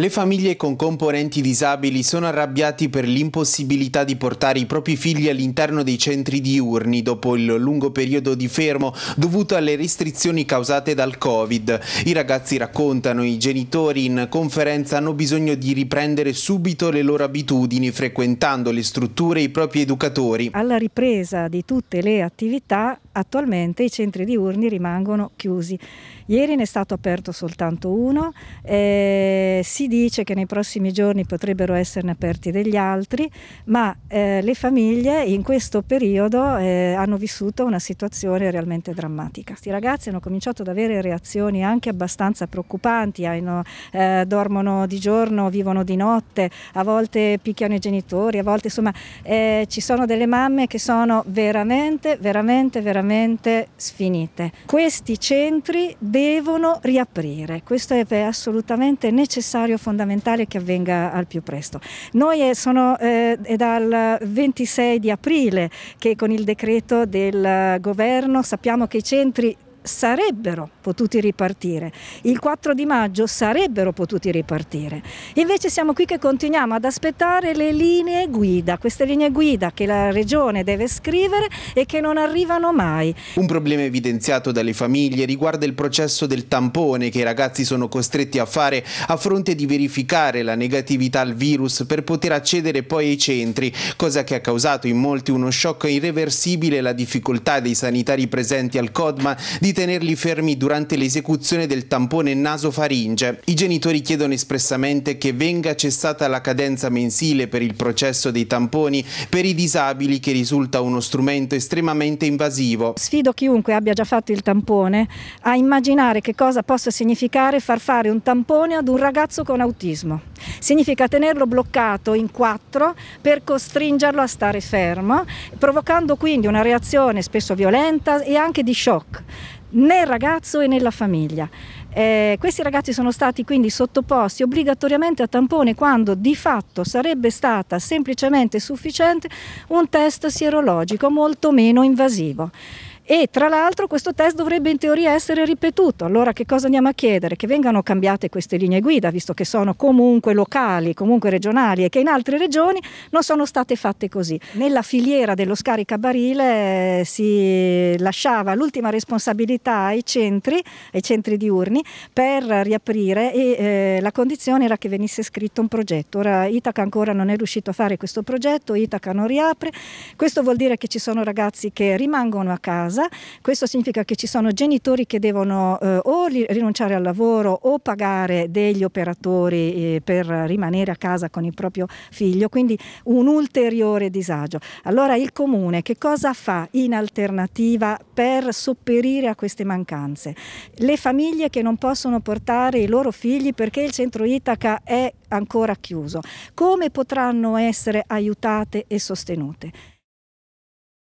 Le famiglie con componenti disabili sono arrabbiati per l'impossibilità di portare i propri figli all'interno dei centri diurni dopo il lungo periodo di fermo dovuto alle restrizioni causate dal Covid. I ragazzi raccontano i genitori in conferenza hanno bisogno di riprendere subito le loro abitudini frequentando le strutture e i propri educatori. Alla ripresa di tutte le attività attualmente i centri diurni rimangono chiusi. Ieri ne è stato aperto soltanto uno, eh, si dice che nei prossimi giorni potrebbero esserne aperti degli altri, ma eh, le famiglie in questo periodo eh, hanno vissuto una situazione realmente drammatica. Questi ragazzi hanno cominciato ad avere reazioni anche abbastanza preoccupanti, hanno, eh, dormono di giorno, vivono di notte, a volte picchiano i genitori, a volte insomma eh, ci sono delle mamme che sono veramente, veramente, veramente assolutamente sfinite. Questi centri devono riaprire, questo è assolutamente necessario, fondamentale che avvenga al più presto. Noi eh, sono, eh, è dal 26 di aprile che con il decreto del eh, governo sappiamo che i centri sarebbero potuti ripartire, il 4 di maggio sarebbero potuti ripartire. Invece siamo qui che continuiamo ad aspettare le linee guida, queste linee guida che la Regione deve scrivere e che non arrivano mai. Un problema evidenziato dalle famiglie riguarda il processo del tampone che i ragazzi sono costretti a fare a fronte di verificare la negatività al virus per poter accedere poi ai centri, cosa che ha causato in molti uno shock irreversibile la difficoltà dei sanitari presenti al CODMA di di tenerli fermi durante l'esecuzione del tampone naso-faringe. I genitori chiedono espressamente che venga cessata la cadenza mensile per il processo dei tamponi per i disabili che risulta uno strumento estremamente invasivo. Sfido chiunque abbia già fatto il tampone a immaginare che cosa possa significare far fare un tampone ad un ragazzo con autismo. Significa tenerlo bloccato in quattro per costringerlo a stare fermo, provocando quindi una reazione spesso violenta e anche di shock nel ragazzo e nella famiglia. Eh, questi ragazzi sono stati quindi sottoposti obbligatoriamente a tampone quando di fatto sarebbe stata semplicemente sufficiente un test sierologico molto meno invasivo e tra l'altro questo test dovrebbe in teoria essere ripetuto. Allora che cosa andiamo a chiedere? Che vengano cambiate queste linee guida, visto che sono comunque locali, comunque regionali e che in altre regioni non sono state fatte così. Nella filiera dello scaricabarile eh, si lasciava l'ultima responsabilità ai centri, ai centri diurni, per riaprire e eh, la condizione era che venisse scritto un progetto. Ora Itaca ancora non è riuscito a fare questo progetto, Itaca non riapre, questo vuol dire che ci sono ragazzi che rimangono a casa casa, questo significa che ci sono genitori che devono eh, o rinunciare al lavoro o pagare degli operatori eh, per rimanere a casa con il proprio figlio, quindi un ulteriore disagio. Allora il comune che cosa fa in alternativa per sopperire a queste mancanze? Le famiglie che non possono portare i loro figli perché il centro Itaca è ancora chiuso, come potranno essere aiutate e sostenute?